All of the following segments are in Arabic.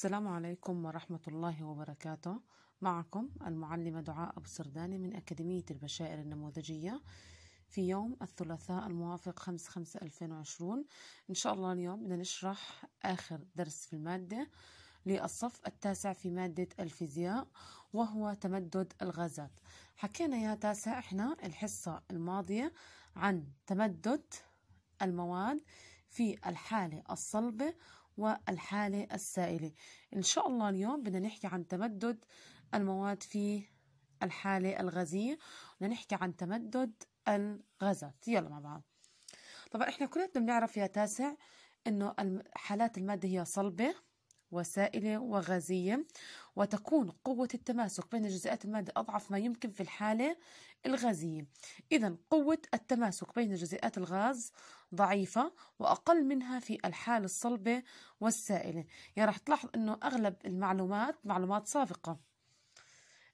السلام عليكم ورحمة الله وبركاته معكم المعلمة دعاء أبو سرداني من أكاديمية البشائر النموذجية في يوم الثلاثاء الموافق 5 5 2020 إن شاء الله اليوم بدنا نشرح آخر درس في المادة للصف التاسع في مادة الفيزياء وهو تمدد الغازات حكينا يا تاسع إحنا الحصة الماضية عن تمدد المواد في الحالة الصلبة والحالة السائلة إن شاء الله اليوم بدنا نحكي عن تمدد المواد في الحالة الغازية بدنا نحكي عن تمدد الغازات يلا مع بعض طبعا احنا كلنا بنعرف يا تاسع انه حالات المادة هي صلبة وسائلة وغازية وتكون قوة التماسك بين جزيئات المادة أضعف ما يمكن في الحالة الغازية إذا قوة التماسك بين جزيئات الغاز ضعيفة وأقل منها في الحالة الصلبة والسائلة يعني رح تلاحظ أنه أغلب المعلومات معلومات سابقة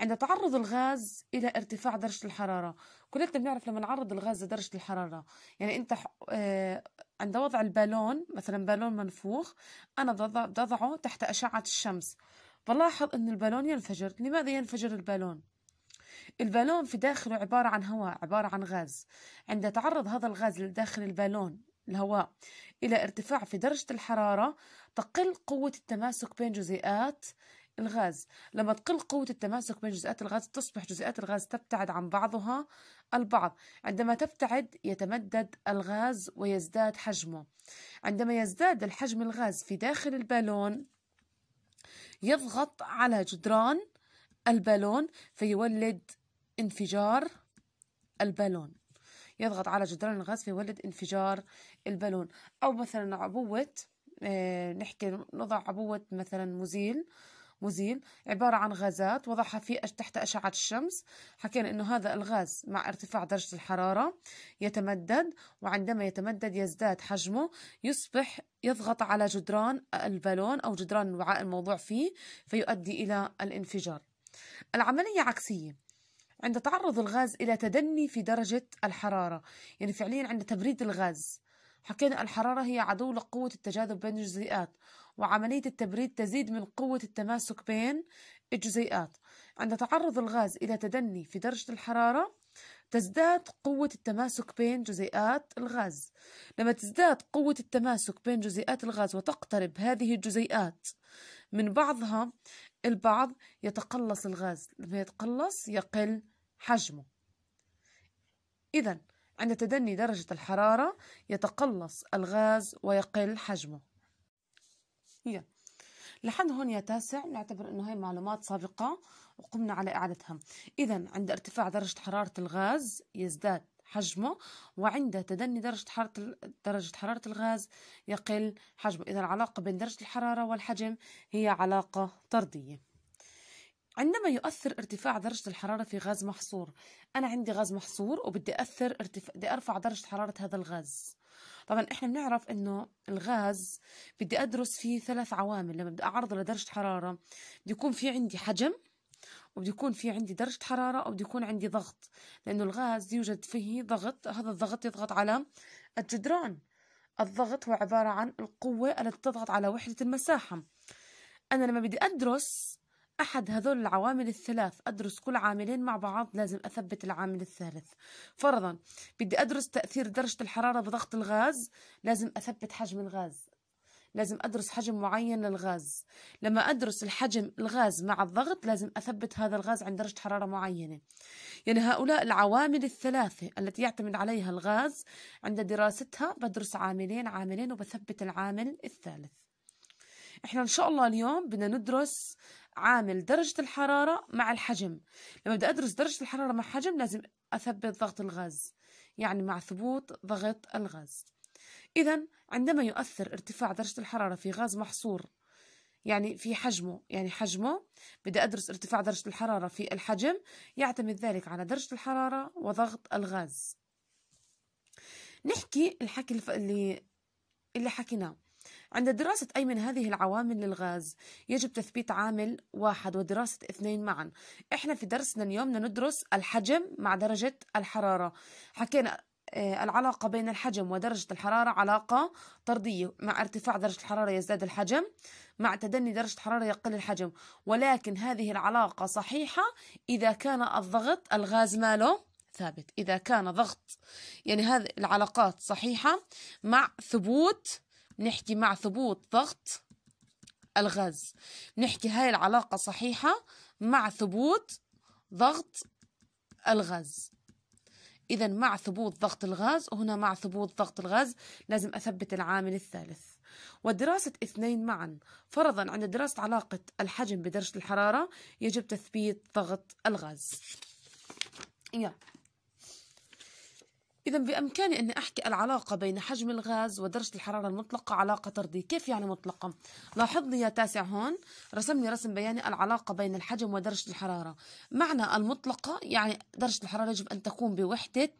عند تعرض الغاز إلى ارتفاع درجة الحرارة كلنا بنعرف لما نعرض الغاز لدرجة الحرارة يعني أنت آه، عند وضع البالون مثلا بالون منفوخ أنا بضعه تحت أشعة الشمس بلاحظ أن البالون ينفجر لماذا ينفجر البالون؟ البالون في داخله عبارة عن هواء عبارة عن غاز عند تعرض هذا الغاز لداخل البالون الهواء إلى ارتفاع في درجة الحرارة تقل قوة التماسك بين جزيئات الغاز لما تقل قوة التماسك بين جزيئات الغاز تصبح جزيئات الغاز تبتعد عن بعضها البعض عندما تبتعد يتمدد الغاز ويزداد حجمه عندما يزداد الحجم الغاز في داخل البالون يضغط على جدران البالون فيولد انفجار البالون يضغط على جدران الغاز فيولد انفجار البالون أو مثلا عبوة آه، نحكي نضع عبوة مثلا مزيل مزيل عبارة عن غازات وضعها في تحت أشعة الشمس حكينا أنه هذا الغاز مع ارتفاع درجة الحرارة يتمدد وعندما يتمدد يزداد حجمه يصبح يضغط على جدران البالون أو جدران الوعاء الموضوع فيه فيؤدي إلى الانفجار العملية عكسية عند تعرض الغاز إلى تدني في درجة الحرارة يعني فعليا عند تبريد الغاز حكينا الحرارة هي عدو لقوة التجاذب بين الجزيئات وعملية التبريد تزيد من قوة التماسك بين الجزيئات عند تعرض الغاز إلى تدني في درجة الحرارة تزداد قوة التماسك بين جزيئات الغاز لما تزداد قوة التماسك بين جزيئات الغاز وتقترب هذه الجزيئات من بعضها البعض يتقلص الغاز لما يتقلص يقل حجمه إذا عند تدني درجة الحرارة يتقلص الغاز ويقل حجمه هي. لحد هون يا تاسع نعتبر انه هاي معلومات سابقة وقمنا على اعادتها اذا عند ارتفاع درجة حرارة الغاز يزداد حجمه وعند تدني درجة حرارة درجة حرارة الغاز يقل حجمه إذا العلاقة بين درجة الحرارة والحجم هي علاقة طردية عندما يؤثر ارتفاع درجة الحرارة في غاز محصور أنا عندي غاز محصور وبدي أثر ارتفاع بدي أرفع درجة حرارة هذا الغاز طبعا إحنا بنعرف إنه الغاز بدي أدرس فيه ثلاث عوامل لما بدي أعرضه لدرجة حرارة بدي يكون في عندي حجم وبده يكون في عندي درجة حرارة أو يكون عندي ضغط لأنه الغاز يوجد فيه ضغط هذا الضغط يضغط على الجدران الضغط هو عبارة عن القوة التي تضغط على وحدة المساحة أنا لما بدي أدرس أحد هذول العوامل الثلاث أدرس كل عاملين مع بعض لازم أثبت العامل الثالث فرضا بدي أدرس تأثير درجة الحرارة بضغط الغاز لازم أثبت حجم الغاز لازم أدرس حجم معين للغاز لما أدرس الحجم الغاز مع الضغط لازم أثبت هذا الغاز عند درجة حرارة معينة يعني هؤلاء العوامل الثلاثة التي يعتمد عليها الغاز عند دراستها بدرس عاملين عاملين وبثبت العامل الثالث احنا ان شاء الله اليوم بدنا ندرس عامل درجة الحرارة مع الحجم لما بدي أدرس درجة الحرارة مع حجم لازم أثبت ضغط الغاز يعني مع ثبوت ضغط الغاز إذا عندما يؤثر ارتفاع درجة الحرارة في غاز محصور يعني في حجمه يعني حجمه بدي أدرس ارتفاع درجة الحرارة في الحجم يعتمد ذلك على درجة الحرارة وضغط الغاز نحكي الحكي اللي اللي حكيناه عند دراسة أي من هذه العوامل للغاز يجب تثبيت عامل واحد ودراسة اثنين معا إحنا في درسنا اليوم ندرس الحجم مع درجة الحرارة حكينا آه، العلاقة بين الحجم ودرجة الحرارة علاقة طردية مع ارتفاع درجة الحرارة يزداد الحجم مع تدني درجة الحرارة يقل الحجم ولكن هذه العلاقة صحيحة إذا كان الضغط الغاز ماله ثابت إذا كان ضغط يعني هذه العلاقات صحيحة مع ثبوت بنحكي مع ثبوت ضغط الغاز بنحكي هاي العلاقة صحيحة مع ثبوت ضغط الغاز إذا مع ثبوت ضغط الغاز وهنا مع ثبوت ضغط الغاز لازم أثبت العامل الثالث ودراسة اثنين معا فرضا عند دراسة علاقة الحجم بدرجة الحرارة يجب تثبيت ضغط الغاز يلا إذا بإمكاني أني أحكي العلاقة بين حجم الغاز ودرجة الحرارة المطلقة علاقة طردية كيف يعني مطلقة؟ لاحظ لي يا تاسع هون رسمني رسم بياني العلاقة بين الحجم ودرجة الحرارة معنى المطلقة يعني درجة الحرارة يجب أن تكون بوحدة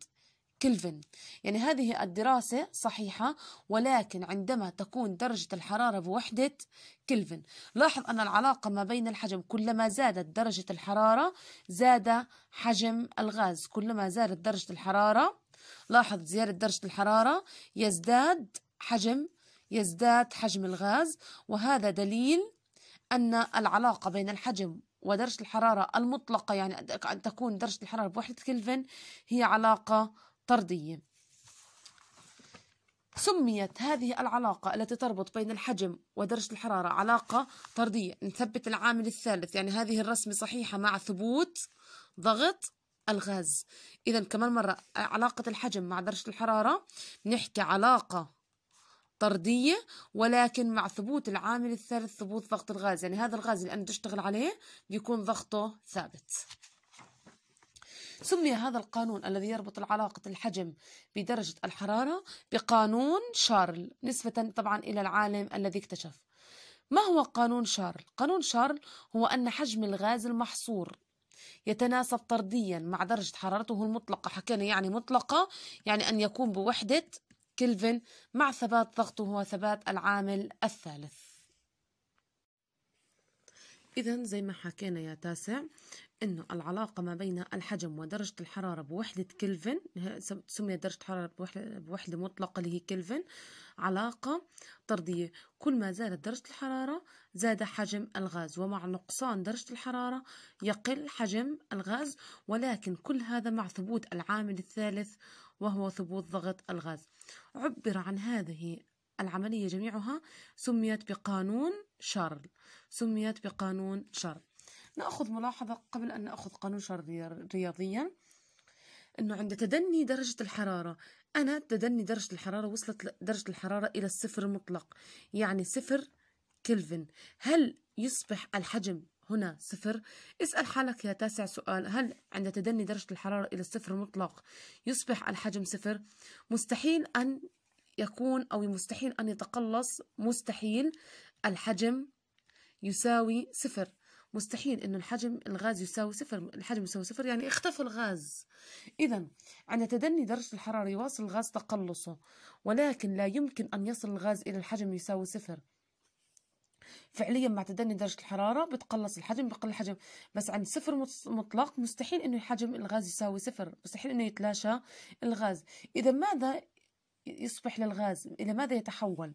كلفن يعني هذه الدراسة صحيحة ولكن عندما تكون درجة الحرارة بوحدة كلفن لاحظ أن العلاقة ما بين الحجم كلما زادت درجة الحرارة زاد حجم الغاز كلما زادت درجة الحرارة لاحظ زيادة درجة الحرارة يزداد حجم يزداد حجم الغاز وهذا دليل أن العلاقة بين الحجم ودرجة الحرارة المطلقة يعني أن تكون درجة الحرارة بوحدة كلفن هي علاقة طردية سميت هذه العلاقة التي تربط بين الحجم ودرجة الحرارة علاقة طردية نثبت العامل الثالث يعني هذه الرسمة صحيحة مع ثبوت ضغط الغاز إذا كمان مرة علاقة الحجم مع درجة الحرارة نحكي علاقة طردية ولكن مع ثبوت العامل الثالث ثبوت ضغط الغاز يعني هذا الغاز اللي أنا تشتغل عليه بيكون ضغطه ثابت سمي هذا القانون الذي يربط علاقة الحجم بدرجة الحرارة بقانون شارل نسبة طبعا إلى العالم الذي اكتشف ما هو قانون شارل؟ قانون شارل هو أن حجم الغاز المحصور يتناسب طرديا مع درجة حرارته المطلقة حكينا يعني مطلقة يعني أن يكون بوحدة كلفن مع ثبات ضغطه وثبات العامل الثالث إذا زي ما حكينا يا تاسع أنه العلاقة ما بين الحجم ودرجة الحرارة بوحدة كلفن سميت درجة حرارة بوحدة مطلقة اللي هي كلفن علاقة طردية كل ما زادت درجة الحرارة زاد حجم الغاز ومع نقصان درجة الحرارة يقل حجم الغاز ولكن كل هذا مع ثبوت العامل الثالث وهو ثبوت ضغط الغاز عبر عن هذه العملية جميعها سميت بقانون شارل سميت بقانون شارل نأخذ ملاحظة قبل أن نأخذ قانون شر رياضيا أنه عند تدني درجة الحرارة أنا تدني درجة الحرارة وصلت درجة الحرارة إلى الصفر المطلق يعني صفر كلفن هل يصبح الحجم هنا صفر اسأل حالك يا تاسع سؤال هل عند تدني درجة الحرارة إلى الصفر المطلق يصبح الحجم صفر مستحيل أن يكون أو مستحيل أن يتقلص مستحيل الحجم يساوي صفر مستحيل انه الحجم الغاز يساوي صفر الحجم يساوي صفر يعني اختفى الغاز اذا عند تدني درجه الحراره يواصل الغاز تقلصه ولكن لا يمكن ان يصل الغاز الى الحجم يساوي صفر فعليا مع تدني درجة الحرارة بتقلص الحجم بقل الحجم بس عند صفر مطلق مستحيل انه الحجم الغاز يساوي صفر مستحيل انه يتلاشى الغاز اذا ماذا يصبح للغاز الى ماذا يتحول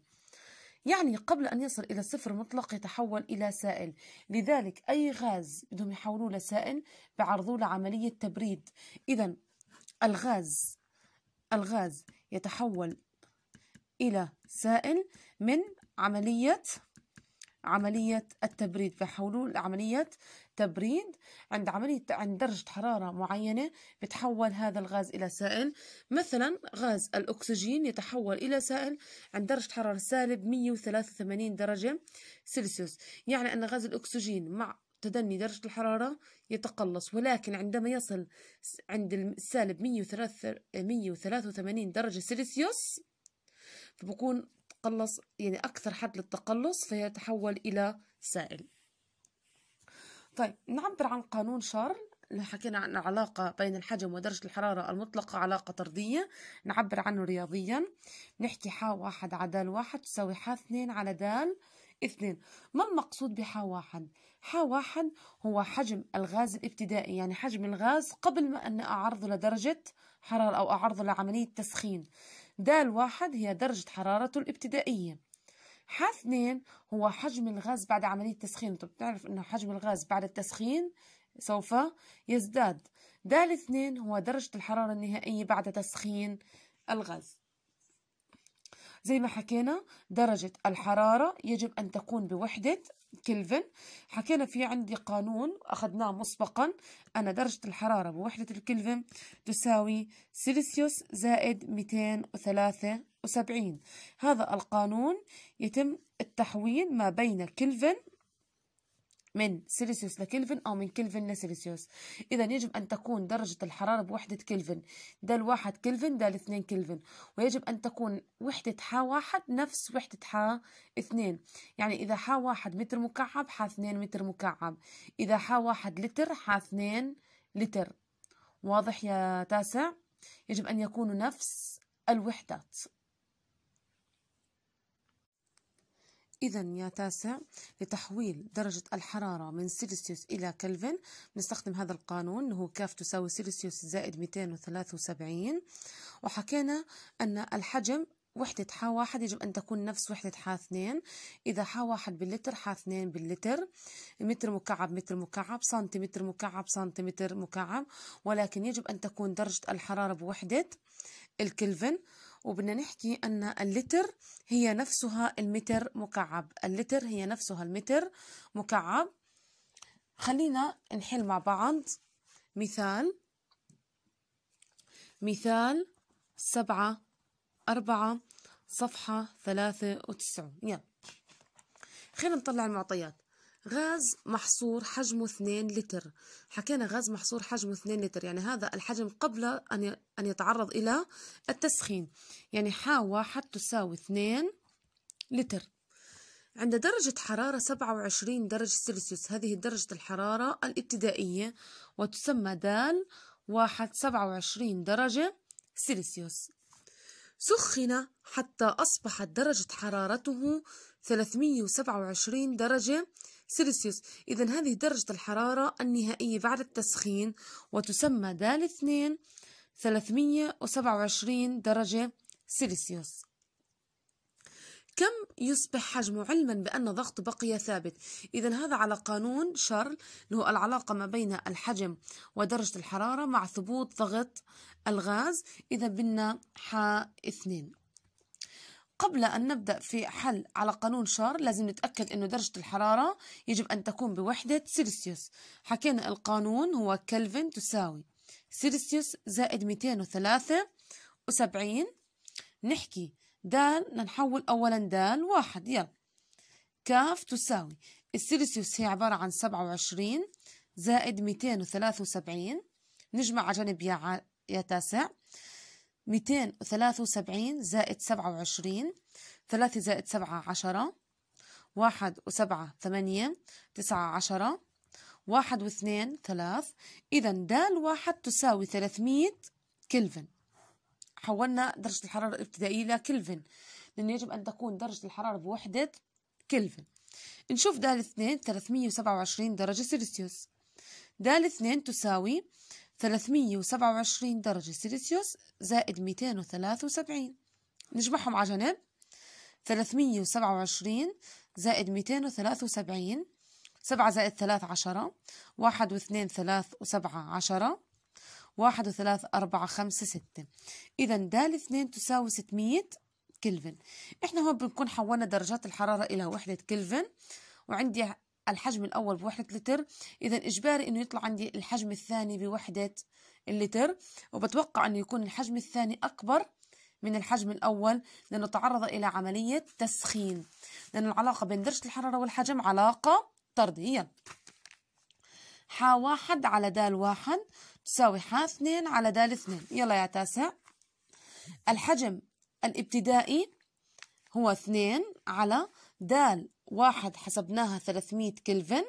يعني قبل أن يصل إلى الصفر المطلق يتحول إلى سائل لذلك أي غاز بدهم يحولوه لسائل بعرضوه لعملية تبريد إذا الغاز الغاز يتحول إلى سائل من عملية عملية التبريد بحلول عملية تبريد عند عملية عند درجة حرارة معينة بتحول هذا الغاز إلى سائل مثلا غاز الأكسجين يتحول إلى سائل عند درجة حرارة سالب 183 درجة سلسيوس يعني أن غاز الأكسجين مع تدني درجة الحرارة يتقلص ولكن عندما يصل عند السالب 183 درجة سلسيوس فبكون يتقلص يعني أكثر حد للتقلص فيتحول إلى سائل طيب نعبر عن قانون شارل اللي حكينا عن العلاقة بين الحجم ودرجة الحرارة المطلقة علاقة طردية نعبر عنه رياضيا نحكي حا واحد على دال واحد تساوي حا اثنين على دال اثنين ما المقصود بحا واحد ح واحد هو حجم الغاز الابتدائي يعني حجم الغاز قبل ما أن أعرضه لدرجة حرارة أو أعرضه لعملية تسخين دال واحد هي درجة حرارته الابتدائية ح اثنين هو حجم الغاز بعد عملية تسخين طب بتعرف أنه حجم الغاز بعد التسخين سوف يزداد دال اثنين هو درجة الحرارة النهائية بعد تسخين الغاز زي ما حكينا درجة الحرارة يجب أن تكون بوحدة كلفن حكينا في عندي قانون أخذناه مسبقا أن درجة الحرارة بوحدة الكلفن تساوي سيلسيوس زائد 273 هذا القانون يتم التحويل ما بين كلفن من سيلسيوس لكلفن أو من كلفن لسيلسيوس إذا يجب أن تكون درجة الحرارة بوحدة كلفن ده الواحد كلفن ده الاثنين كلفن ويجب أن تكون وحدة حا واحد نفس وحدة حا اثنين يعني إذا حا واحد متر مكعب حا اثنين متر مكعب إذا حا واحد لتر حا اثنين لتر واضح يا تاسع يجب أن يكونوا نفس الوحدات إذا يا تاسع لتحويل درجة الحرارة من سيلسيوس إلى كلفن نستخدم هذا القانون اللي هو كاف تساوي سيلسيوس زائد 273 وحكينا أن الحجم وحدة حا واحد يجب أن تكون نفس وحدة حا اثنين إذا حا واحد باللتر حا اثنين باللتر متر مكعب متر مكعب سنتيمتر مكعب سنتيمتر مكعب ولكن يجب أن تكون درجة الحرارة بوحدة الكلفن وبدنا نحكي أن اللتر هي نفسها المتر مكعب اللتر هي نفسها المتر مكعب خلينا نحل مع بعض مثال مثال سبعة أربعة صفحة ثلاثة وتسعون يلا خلينا نطلع المعطيات غاز محصور حجمه 2 لتر حكينا غاز محصور حجمه 2 لتر يعني هذا الحجم قبل أن أن يتعرض إلى التسخين يعني واحد تساوي 2 لتر عند درجة حرارة 27 درجة سلسيوس هذه درجة الحرارة الابتدائية وتسمى دال واحد 27 درجة سلسيوس سخن حتى أصبحت درجة حرارته 327 درجة سيلسيوس إذا هذه درجة الحرارة النهائية بعد التسخين وتسمى دال اثنين 327 درجة سيلسيوس كم يصبح حجمه علما بأن ضغطه بقي ثابت إذا هذا على قانون شارل اللي هو العلاقة ما بين الحجم ودرجة الحرارة مع ثبوت ضغط الغاز إذا بدنا حا اثنين قبل أن نبدأ في حل على قانون شار لازم نتأكد أنه درجة الحرارة يجب أن تكون بوحدة سيلسيوس حكينا القانون هو كلفن تساوي سيلسيوس زائد 273 نحكي دال نحول أولا دال واحد يلا كاف تساوي السيلسيوس هي عبارة عن 27 زائد 273 نجمع على جانب يا, ع... يا تاسع 273 زائد 27 3 زائد 7 10 واحد وسبعة ثمانية تسعة عشرة واحد واثنين ثلاث إذا دال واحد تساوي ثلاثمية كلفن حولنا درجة الحرارة الابتدائية إلى كلفن لأنه يجب أن تكون درجة الحرارة بوحدة كلفن نشوف دال اثنين ثلاثمية وسبعة وعشرين درجة سلسيوس دال اثنين تساوي 327 درجة سيلسيوس زائد 273 نجمعهم على جنب 327 زائد 273 سبعة زائد و عشرة واحد واثنين ثلاث وسبعة عشرة واحد وثلاث أربعة خمسة ستة إذا دال اثنين تساوي ستمية كلفن إحنا هون بنكون حولنا درجات الحرارة إلى وحدة كلفن وعندي الحجم الأول بوحدة لتر إذا إجباري إنه يطلع عندي الحجم الثاني بوحدة اللتر وبتوقع أنه يكون الحجم الثاني أكبر من الحجم الأول لأنه تعرض إلى عملية تسخين لأن العلاقة بين درجة الحرارة والحجم علاقة طردية حا واحد على دال واحد تساوي حا اثنين على دال اثنين يلا يا تاسع الحجم الابتدائي هو اثنين على دال واحد حسبناها 300 كلفن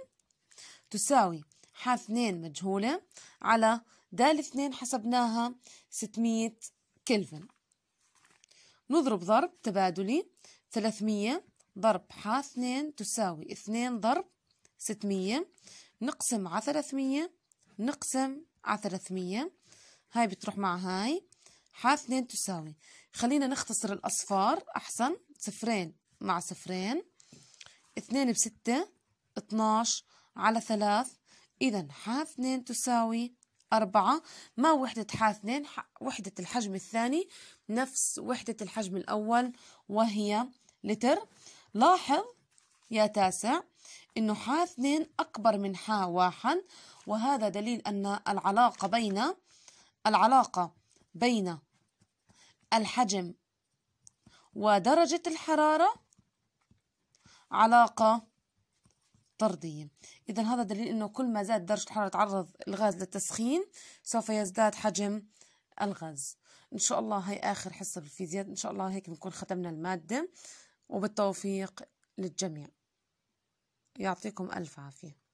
تساوي ح 2 مجهولة على د 2 حسبناها 600 كلفن نضرب ضرب تبادلي 300 ضرب ح 2 تساوي 2 ضرب 600 نقسم على 300 نقسم على 300 هاي بتروح مع هاي ح 2 تساوي خلينا نختصر الأصفار أحسن صفرين مع صفرين 2 ب 6 12 على 3 إذا حاف 2 تساوي 4 ما وحدة حاف 2 وحدة الحجم الثاني نفس وحدة الحجم الأول وهي لتر لاحظ يا تاسع إنه حا 2 أكبر من حا 1 وهذا دليل أن العلاقة بين العلاقة بين الحجم ودرجة الحرارة علاقة طردية إذا هذا دليل أنه كل ما زاد درجة الحرارة تعرض الغاز للتسخين سوف يزداد حجم الغاز إن شاء الله هي آخر حصة بالفيزياء إن شاء الله هيك بنكون ختمنا المادة وبالتوفيق للجميع يعطيكم ألف عافية